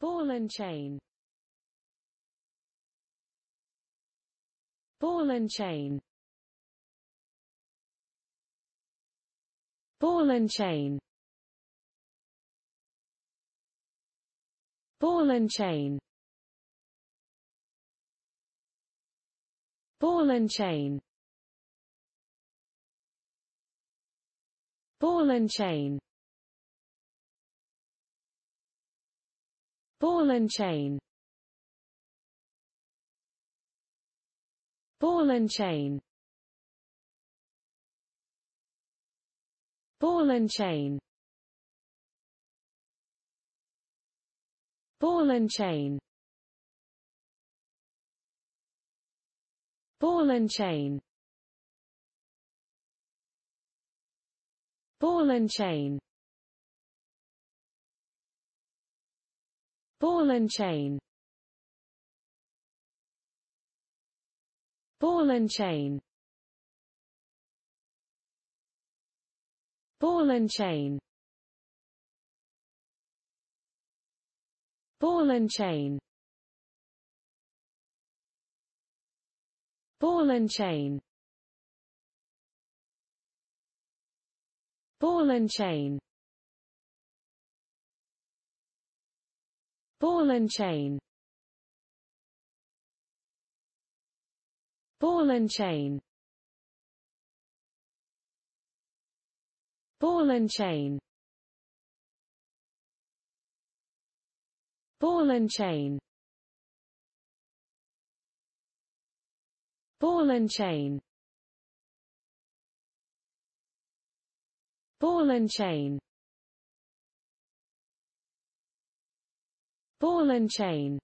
Ball and chain Ball and chain Ball and chain Ball and chain Ball and chain Ball and chain Ball and chain. Ball and chain. Ball and chain. Ball and chain. Ball and chain. Ball and chain. Ball and chain. Ball and chain. Ball and chain. Ball and chain. Ball and chain. Ball and chain. Ball and chain. Ball and chain. Ball and chain. Ball and chain. Ball and chain. Ball and chain. Ball and chain.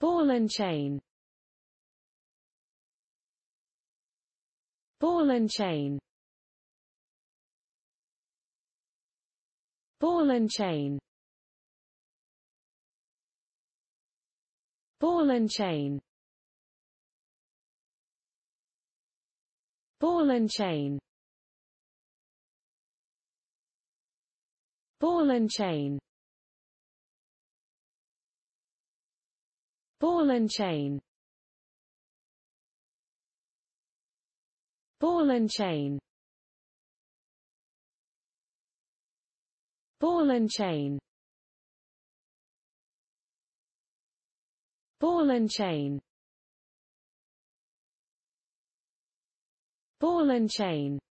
Ball and chain. Ball and chain. Ball and chain. Ball and chain. Ball and chain. Ball and chain. Ball and chain. Ball and chain. Ball and chain. Ball and chain. Ball and chain.